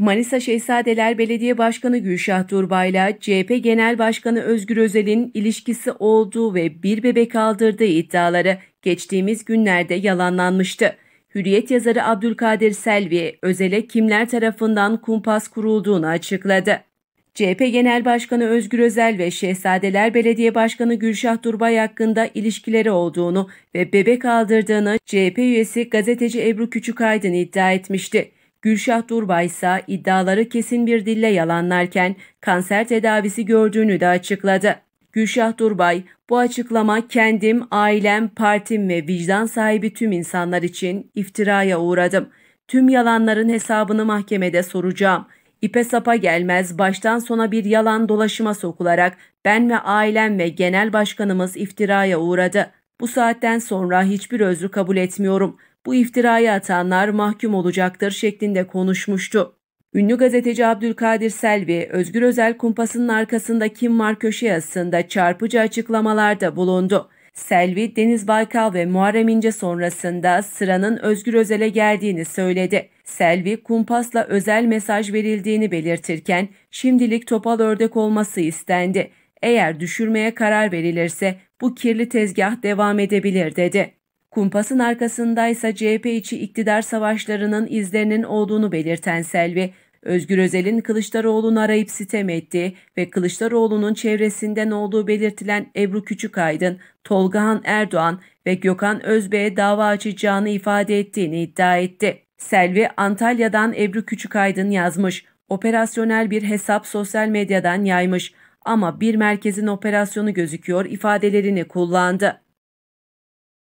Manisa Şehzadeler Belediye Başkanı Gülşah Durbay'la CHP Genel Başkanı Özgür Özel'in ilişkisi olduğu ve bir bebek aldırdığı iddiaları geçtiğimiz günlerde yalanlanmıştı. Hürriyet yazarı Abdülkadir Selvi, Özel'e kimler tarafından kumpas kurulduğunu açıkladı. CHP Genel Başkanı Özgür Özel ve Şehzadeler Belediye Başkanı Gülşah Durbay hakkında ilişkileri olduğunu ve bebek aldırdığını CHP üyesi gazeteci Ebru Küçükaydın iddia etmişti. Gülşah Durbay ise iddiaları kesin bir dille yalanlarken kanser tedavisi gördüğünü de açıkladı. Gülşah Durbay, bu açıklama kendim, ailem, partim ve vicdan sahibi tüm insanlar için iftiraya uğradım. Tüm yalanların hesabını mahkemede soracağım. İpe sapa gelmez baştan sona bir yalan dolaşıma sokularak ben ve ailem ve genel başkanımız iftiraya uğradı. Bu saatten sonra hiçbir özrü kabul etmiyorum.'' bu iftirayı atanlar mahkum olacaktır şeklinde konuşmuştu. Ünlü gazeteci Abdülkadir Selvi, Özgür Özel kumpasının arkasında kim var köşe yazısında çarpıcı açıklamalarda bulundu. Selvi, Deniz Baykal ve Muharrem İnce sonrasında sıranın Özgür Özel'e geldiğini söyledi. Selvi, kumpasla özel mesaj verildiğini belirtirken şimdilik topal ördek olması istendi. Eğer düşürmeye karar verilirse bu kirli tezgah devam edebilir dedi. Kumpasın arkasındaysa CHP içi iktidar savaşlarının izlerinin olduğunu belirten Selvi, Özgür Özel'in Kılıçdaroğlu'nu arayıp sitem ettiği ve Kılıçdaroğlu'nun çevresinden olduğu belirtilen Ebru Küçükaydın, Tolgahan Erdoğan ve Gökhan Özbey'e dava açacağını ifade ettiğini iddia etti. Selvi Antalya'dan Ebru Küçükaydın yazmış, operasyonel bir hesap sosyal medyadan yaymış ama bir merkezin operasyonu gözüküyor ifadelerini kullandı.